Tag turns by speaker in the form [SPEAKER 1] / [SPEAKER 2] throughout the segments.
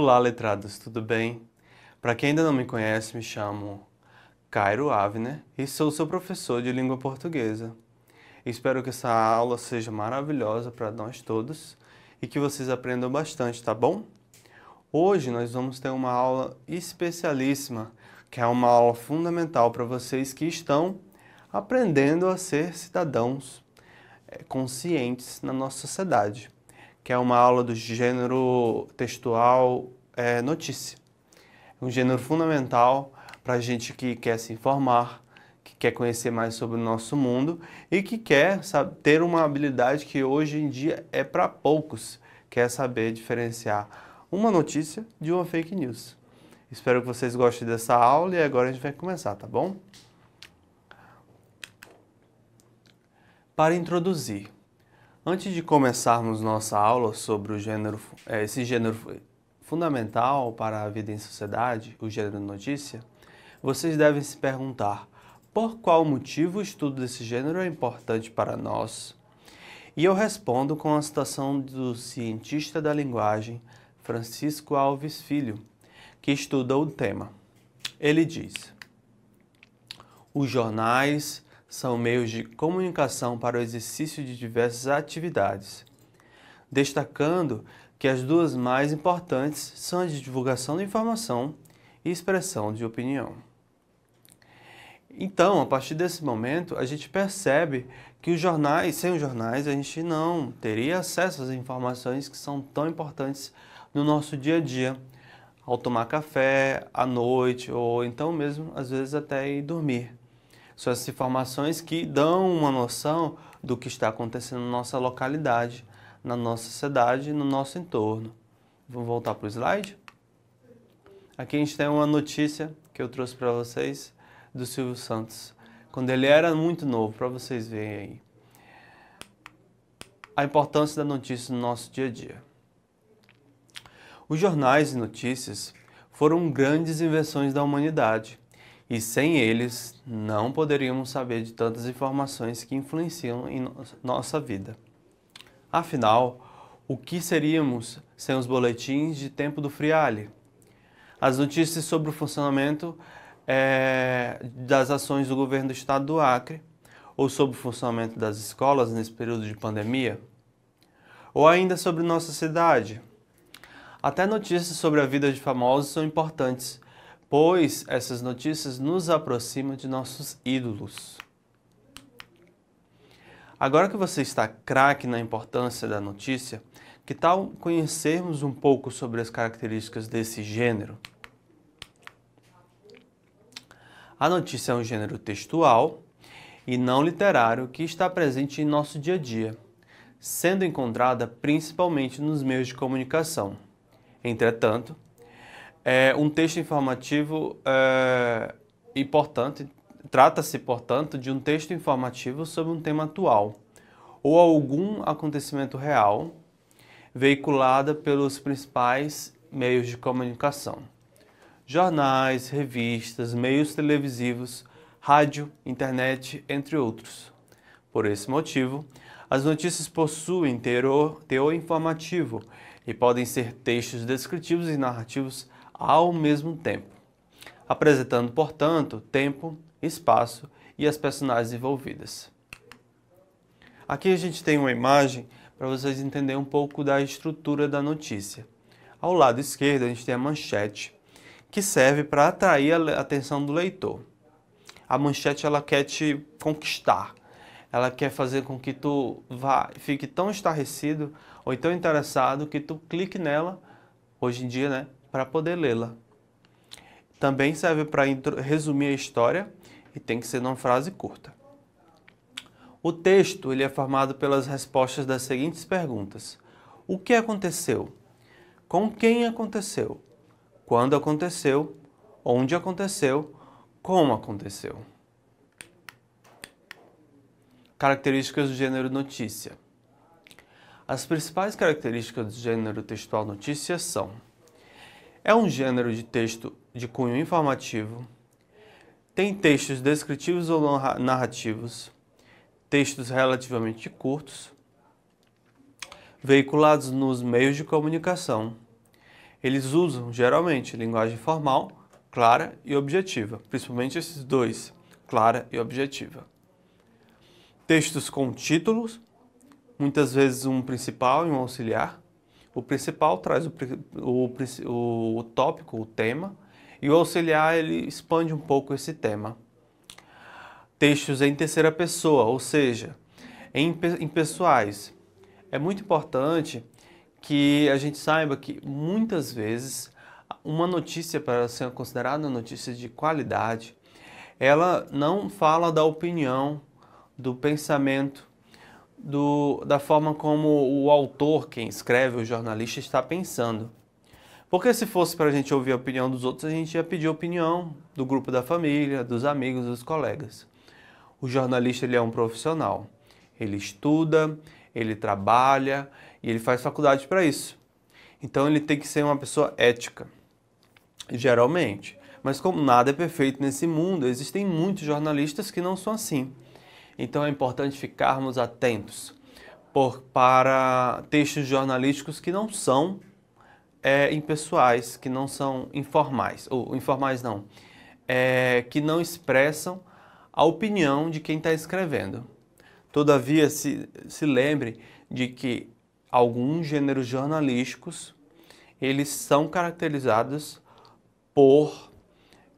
[SPEAKER 1] Olá, letrados, tudo bem? Para quem ainda não me conhece, me chamo Cairo Avner e sou seu professor de língua portuguesa. Espero que essa aula seja maravilhosa para nós todos e que vocês aprendam bastante, tá bom? Hoje nós vamos ter uma aula especialíssima, que é uma aula fundamental para vocês que estão aprendendo a ser cidadãos eh, conscientes na nossa sociedade que é uma aula do gênero textual é, notícia. É um gênero fundamental para gente que quer se informar, que quer conhecer mais sobre o nosso mundo e que quer sabe, ter uma habilidade que hoje em dia é para poucos, quer é saber diferenciar uma notícia de uma fake news. Espero que vocês gostem dessa aula e agora a gente vai começar, tá bom? Para introduzir, Antes de começarmos nossa aula sobre o gênero, é, esse gênero fundamental para a vida em sociedade, o gênero notícia, vocês devem se perguntar por qual motivo o estudo desse gênero é importante para nós. E eu respondo com a citação do cientista da linguagem Francisco Alves Filho, que estuda o tema. Ele diz: os jornais são meios de comunicação para o exercício de diversas atividades, destacando que as duas mais importantes são a de divulgação de informação e expressão de opinião. Então, a partir desse momento, a gente percebe que os jornais, sem os jornais, a gente não teria acesso às informações que são tão importantes no nosso dia a dia, ao tomar café, à noite ou então mesmo às vezes até ir dormir. São essas informações que dão uma noção do que está acontecendo na nossa localidade, na nossa cidade, no nosso entorno. Vamos voltar para o slide? Aqui a gente tem uma notícia que eu trouxe para vocês do Silvio Santos, quando ele era muito novo, para vocês verem aí. A importância da notícia no nosso dia a dia. Os jornais e notícias foram grandes invenções da humanidade e sem eles não poderíamos saber de tantas informações que influenciam em nossa vida. Afinal, o que seríamos sem os boletins de tempo do Frial? As notícias sobre o funcionamento é, das ações do governo do estado do Acre, ou sobre o funcionamento das escolas nesse período de pandemia, ou ainda sobre nossa cidade. Até notícias sobre a vida de famosos são importantes pois essas notícias nos aproximam de nossos ídolos. Agora que você está craque na importância da notícia, que tal conhecermos um pouco sobre as características desse gênero? A notícia é um gênero textual e não literário que está presente em nosso dia a dia, sendo encontrada principalmente nos meios de comunicação. Entretanto, é um texto informativo é, importante. Trata-se, portanto, de um texto informativo sobre um tema atual ou algum acontecimento real veiculada pelos principais meios de comunicação: jornais, revistas, meios televisivos, rádio, internet, entre outros. Por esse motivo, as notícias possuem teor, teor informativo e podem ser textos descritivos e narrativos ao mesmo tempo, apresentando, portanto, tempo, espaço e as personagens envolvidas. Aqui a gente tem uma imagem para vocês entenderem um pouco da estrutura da notícia. Ao lado esquerdo, a gente tem a manchete, que serve para atrair a atenção do leitor. A manchete ela quer te conquistar, ela quer fazer com que tu vá, fique tão estarrecido ou tão interessado que tu clique nela, hoje em dia, né, para poder lê-la. Também serve para resumir a história e tem que ser numa frase curta. O texto ele é formado pelas respostas das seguintes perguntas: O que aconteceu? Com quem aconteceu? Quando aconteceu? Onde aconteceu? Como aconteceu? Características do gênero notícia. As principais características do gênero textual notícia são é um gênero de texto de cunho informativo, tem textos descritivos ou narrativos, textos relativamente curtos, veiculados nos meios de comunicação. Eles usam, geralmente, linguagem formal, clara e objetiva, principalmente esses dois, clara e objetiva. Textos com títulos, muitas vezes um principal e um auxiliar, o principal traz o, o, o tópico, o tema, e o auxiliar ele expande um pouco esse tema. Textos em terceira pessoa, ou seja, em, em pessoais. É muito importante que a gente saiba que muitas vezes uma notícia para ser considerada notícia de qualidade, ela não fala da opinião, do pensamento, do, da forma como o autor, quem escreve, o jornalista, está pensando. Porque se fosse para a gente ouvir a opinião dos outros, a gente ia pedir opinião do grupo da família, dos amigos, dos colegas. O jornalista ele é um profissional. Ele estuda, ele trabalha e ele faz faculdade para isso. Então ele tem que ser uma pessoa ética, geralmente. Mas como nada é perfeito nesse mundo, existem muitos jornalistas que não são assim. Então é importante ficarmos atentos por, para textos jornalísticos que não são é, impessoais, que não são informais, ou informais não, é, que não expressam a opinião de quem está escrevendo. Todavia, se, se lembre de que alguns gêneros jornalísticos eles são caracterizados por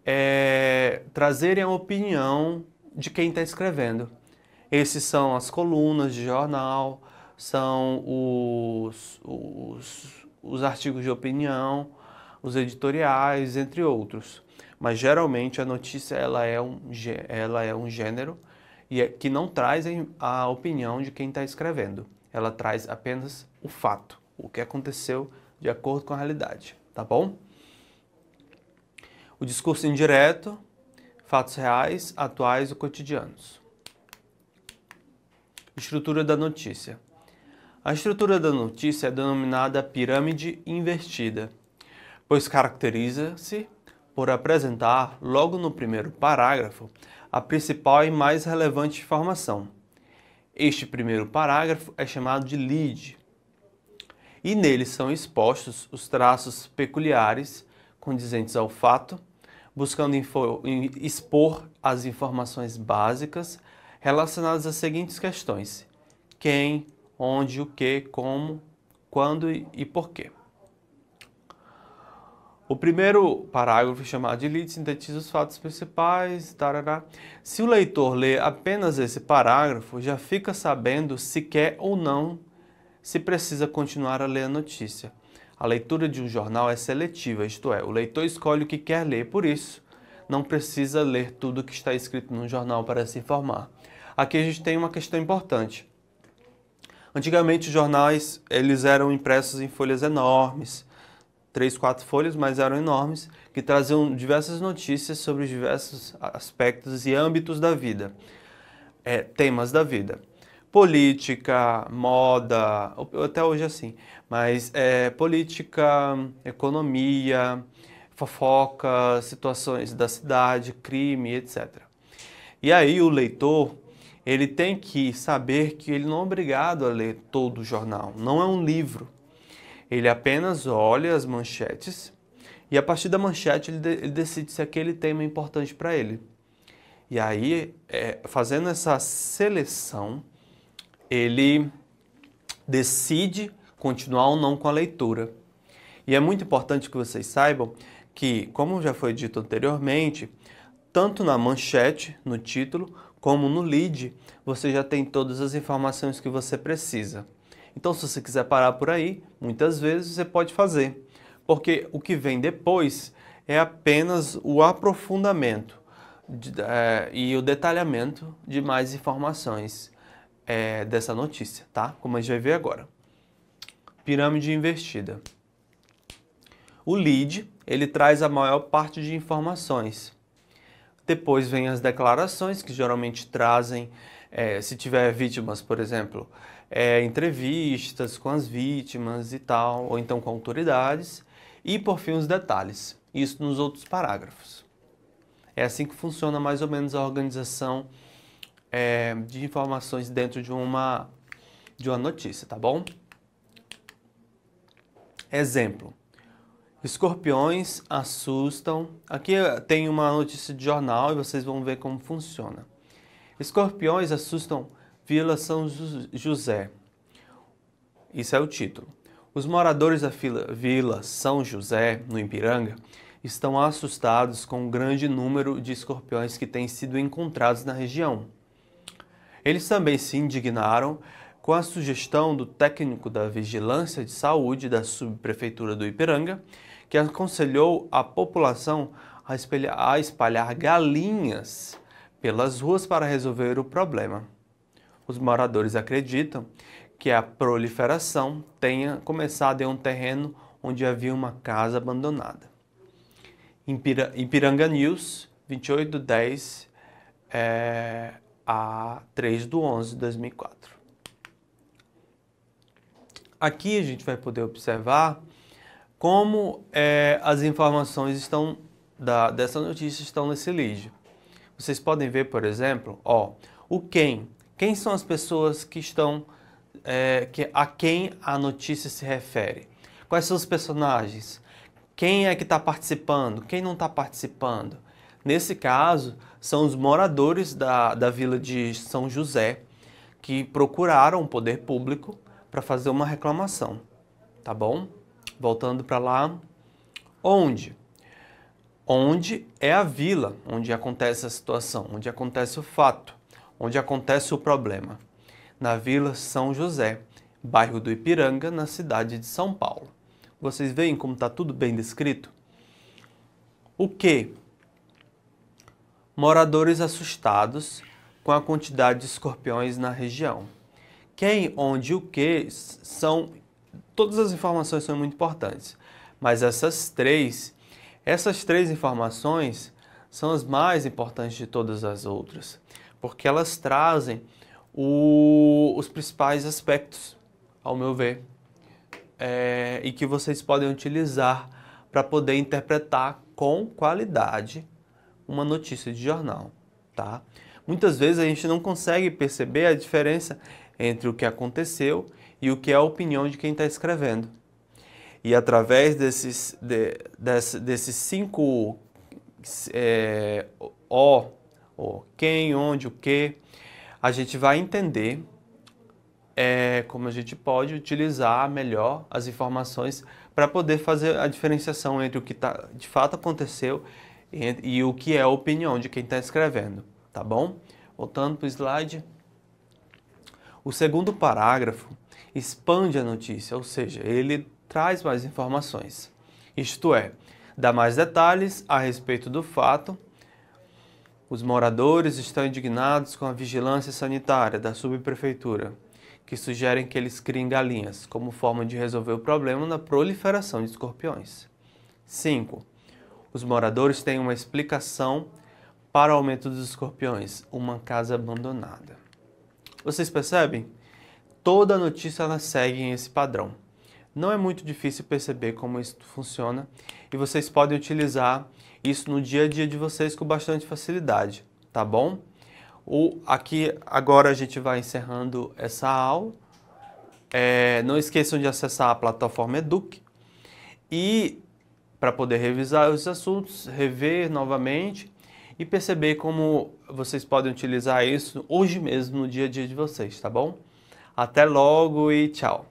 [SPEAKER 1] é, trazerem a opinião de quem está escrevendo. Esses são as colunas de jornal, são os, os, os artigos de opinião, os editoriais, entre outros. Mas geralmente a notícia ela é um, ela é um gênero e é, que não traz a opinião de quem está escrevendo. Ela traz apenas o fato, o que aconteceu de acordo com a realidade, tá bom? O discurso indireto, fatos reais, atuais e cotidianos. Estrutura da notícia. A estrutura da notícia é denominada pirâmide invertida, pois caracteriza-se por apresentar, logo no primeiro parágrafo, a principal e mais relevante informação. Este primeiro parágrafo é chamado de lead, e nele são expostos os traços peculiares condizentes ao fato, buscando expor as informações básicas relacionados às seguintes questões: quem, onde, o que, como, quando e porquê. O primeiro parágrafo, chamado de lead, sintetiza os fatos principais. Tarará. Se o leitor lê apenas esse parágrafo, já fica sabendo se quer ou não se precisa continuar a ler a notícia. A leitura de um jornal é seletiva, isto é, o leitor escolhe o que quer ler, por isso, não precisa ler tudo o que está escrito no jornal para se informar aqui a gente tem uma questão importante. Antigamente os jornais eles eram impressos em folhas enormes, três, quatro folhas, mas eram enormes, que traziam diversas notícias sobre os diversos aspectos e âmbitos da vida, é, temas da vida. Política, moda, até hoje é assim, mas é, política, economia, fofoca, situações da cidade, crime, etc. E aí o leitor ele tem que saber que ele não é obrigado a ler todo o jornal, não é um livro. Ele apenas olha as manchetes e a partir da manchete ele, de, ele decide se aquele tema é importante para ele. E aí, é, fazendo essa seleção, ele decide continuar ou não com a leitura. E é muito importante que vocês saibam que, como já foi dito anteriormente, tanto na manchete, no título, como no lead, você já tem todas as informações que você precisa. Então, se você quiser parar por aí, muitas vezes você pode fazer, porque o que vem depois é apenas o aprofundamento de, é, e o detalhamento de mais informações é, dessa notícia, tá? Como a gente vai ver agora. Pirâmide invertida. O lead, ele traz a maior parte de informações, depois vem as declarações, que geralmente trazem, é, se tiver vítimas, por exemplo, é, entrevistas com as vítimas e tal, ou então com autoridades. E por fim, os detalhes, isso nos outros parágrafos. É assim que funciona mais ou menos a organização é, de informações dentro de uma, de uma notícia, tá bom? Exemplo. Escorpiões assustam. Aqui tem uma notícia de jornal e vocês vão ver como funciona. Escorpiões assustam Vila São José. Isso é o título. Os moradores da Vila São José, no Ipiranga, estão assustados com o grande número de escorpiões que têm sido encontrados na região. Eles também se indignaram com a sugestão do técnico da Vigilância de Saúde da Subprefeitura do Ipiranga que aconselhou a população a, espalhar galinhas pelas ruas para resolver o problema. Os moradores acreditam que a proliferação tenha começado em um terreno onde havia uma casa abandonada. Ipiranga News, 28 de 10 é, a 3 do 11 de 2004. Aqui a gente vai poder observar como é, as informações estão da, dessa notícia estão nesse lead. Vocês podem ver, por exemplo, ó, o quem. Quem são as pessoas que estão é, que, a quem a notícia se refere? Quais são os personagens? Quem é que está participando? Quem não está participando? Nesse caso, são os moradores da, da vila de São José que procuraram o poder público para fazer uma reclamação, tá bom? voltando para lá, onde? Onde é a vila, onde acontece a situação, onde acontece o fato, onde acontece o problema. Na Vila São José, bairro do Ipiranga, na cidade de São Paulo. Vocês veem como está tudo bem descrito? O que? Moradores assustados com a quantidade de escorpiões na região. Quem, onde o que são todas as informações são muito importantes, mas essas três, essas três informações são as mais importantes de todas as outras, porque elas trazem o, os principais aspectos, ao meu ver, é, e que vocês podem utilizar para poder interpretar com qualidade uma notícia de jornal, tá? Muitas vezes a gente não consegue perceber a diferença entre o que aconteceu e o que é a opinião de quem está escrevendo. E através desses, de, desse, desses cinco é, O, o quem, onde, o que, a gente vai entender é, como a gente pode utilizar melhor as informações para poder fazer a diferenciação entre o que tá, de fato aconteceu e, e o que é a opinião de quem está escrevendo, tá bom? Voltando para o slide. O segundo parágrafo expande a notícia, ou seja, ele traz mais informações. Isto é, dá mais detalhes a respeito do fato. Os moradores estão indignados com a vigilância sanitária da subprefeitura, que sugerem que eles criem galinhas como forma de resolver o problema na proliferação de escorpiões. 5. Os moradores têm uma explicação para o aumento dos escorpiões, uma casa abandonada. Vocês percebem? toda notícia ela segue esse padrão. Não é muito difícil perceber como isso funciona e vocês podem utilizar isso no dia a dia de vocês com bastante facilidade, tá bom? O, aqui agora a gente vai encerrando essa aula. É, não esqueçam de acessar a plataforma Eduk e para poder revisar os assuntos, rever novamente e perceber como vocês podem utilizar isso hoje mesmo no dia a dia de vocês, tá bom? Até logo e tchau!